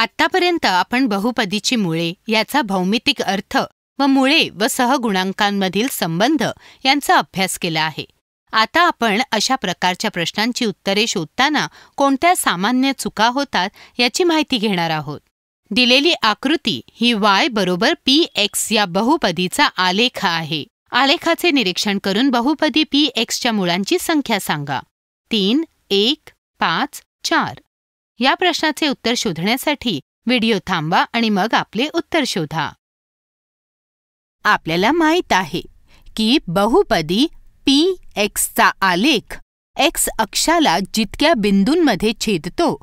आत्तापर्यंत आपण बहुपदीची मुळे याचा भौमितिक अर्थ व मुळे व सहगुणांकांमधील संबंध यांचा अभ्यास केला आहे आता आपण अशा प्रकारच्या प्रश्नांची उत्तरे शोधताना कोणत्या सामान्य चुका होतात याची माहिती घेणार आहोत दिलेली आकृती ही वाय बरोबर पी एक्स या बहुपदीचा आलेख आहे आलेखाचे निरीक्षण करून बहुपदी पी एक्सच्या मुळांची संख्या सांगा तीन एक पाच चार या प्रश्नाचे उत्तर शोधण्यासाठी व्हिडिओ थांबवा आणि मग आपले उत्तर शोधा आपल्याला माहीत आहे की बहुपदी पी चा आलेख एक्स अक्षाला जितक्या बिंदूंमध्ये छेदतो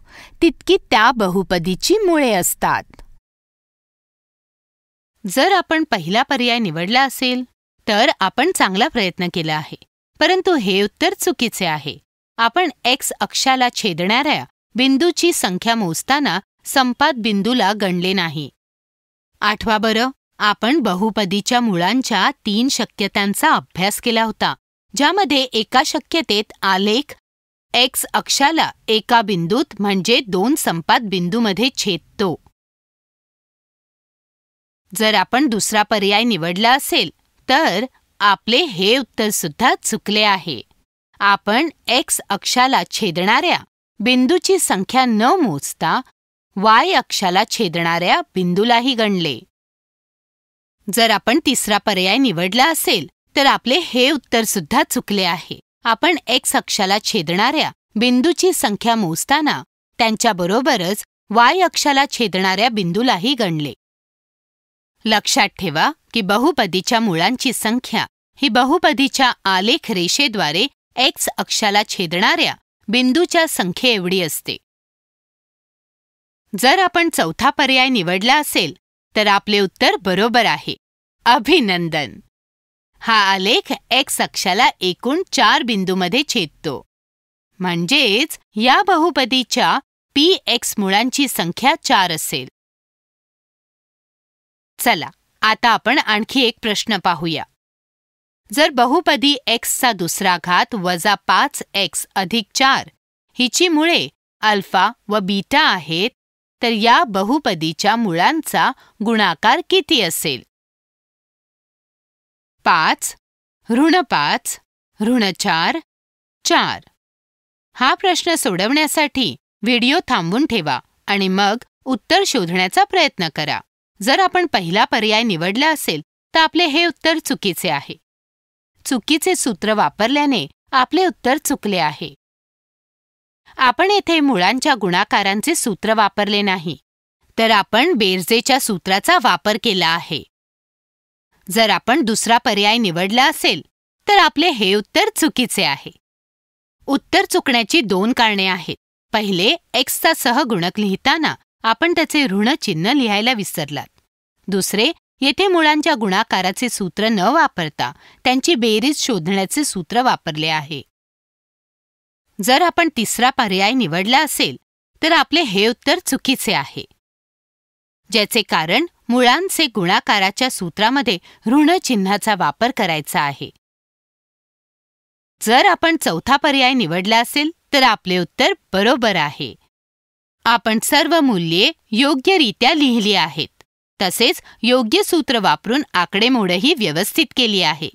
तितकी त्या बहुपदीची मुळे असतात जर आपण पहिला पर्याय निवडला असेल तर आपण चांगला प्रयत्न केला आहे परंतु हे उत्तर चुकीचे आहे आपण एक्स अक्षाला छेदणाऱ्या बिंदूची संख्या मोजताना संपात बिंदूला गणले नाही आठवा बरं आपण बहुपदीच्या मुळांच्या तीन शक्यतांचा अभ्यास केला होता ज्यामध्ये एका शक्यतेत आलेख एक्स अक्षाला एका बिंदूत म्हणजे दोन संपात बिंदूमध्ये छेदतो जर आपण दुसरा पर्याय निवडला असेल तर आपले हे उत्तर सुद्धा चुकले आहे आपण एक्स अक्षाला छेदणाऱ्या बिंदूची संख्या न मोजता वाय अक्षाला छेदणाऱ्या बिंदूलाही गणले जर आपण तिसरा पर्याय निवडला असेल तर आपले हे उत्तर सुद्धा चुकले आहे आपण एक्स अक्षाला छेदणाऱ्या बिंदूची संख्या मोजताना त्यांच्याबरोबरच वाय अक्षाला छेदणाऱ्या बिंदूलाही गणले लक्षात ठेवा की बहुपदीच्या मुळांची संख्या ही बहुपदीच्या आलेख रेषेद्वारे एक्स अक्षाला छेदणाऱ्या बिंदूच्या एवढी असते जर आपण चौथा पर्याय निवडला असेल तर आपले उत्तर बरोबर आहे अभिनंदन हा आलेख एक्स अक्षाला एकूण चार बिंदूमध्ये छेदतो म्हणजेच या बहुपदीच्या पी एक्स मुळांची संख्या चार असेल चला आता आपण आणखी एक प्रश्न पाहूया जर बहुपदी एक्सचा दुसरा घात वजा पाच एक्स अधिक चार हिची मुळे अल्फा व बीटा आहेत तर या बहुपदीच्या मुळांचा गुणाकार किती असेल पाच ऋण पाच ऋण चार चार हा प्रश्न सोडवण्यासाठी व्हिडिओ थांबून ठेवा आणि मग उत्तर शोधण्याचा प्रयत्न करा जर आपण पहिला पर्याय निवडला असेल तर आपले हे उत्तर चुकीचे आहे चुकीचे सूत्र वापरल्याने आपले उत्तर चुकले आहे आपण येथे मुळांच्या गुणाकारांचे सूत्र वापरले नाही तर आपण बेरजेच्या सूत्राचा वापर केला आहे जर आपण दुसरा पर्याय निवडला असेल तर आपले हे उत्तर चुकीचे आहे उत्तर चुकण्याची दोन कारणे आहेत पहिले एक्सचा सहगुणक लिहिताना आपण त्याचे ऋण चिन्ह लिहायला विसरलात दुसरे येथे मुळांच्या गुणाकाराचे सूत्र न वापरता त्यांची बेरीज शोधण्याचे सूत्र वापरले आहे जर आपण तिसरा पर्याय निवडला असेल तर आपले हे उत्तर चुकीचे आहे ज्याचे कारण मुळांचे गुणाकाराच्या सूत्रामध्ये ऋण चिन्हाचा वापर करायचा आहे जर आपण चौथा पर्याय निवडला असेल तर आपले उत्तर बरोबर आहे आपण सर्व मूल्ये योग्यरित्या लिहिली आहेत तसेच योग्य सूत्र वापरून आकडेमोडही व्यवस्थित केली आहे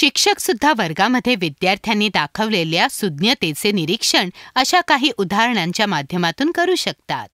शिक्षक सुद्धा वर्गामध्ये विद्यार्थ्यांनी दाखवलेल्या सुज्ञतेचे निरीक्षण अशा काही उदाहरणांच्या माध्यमातून करू शकतात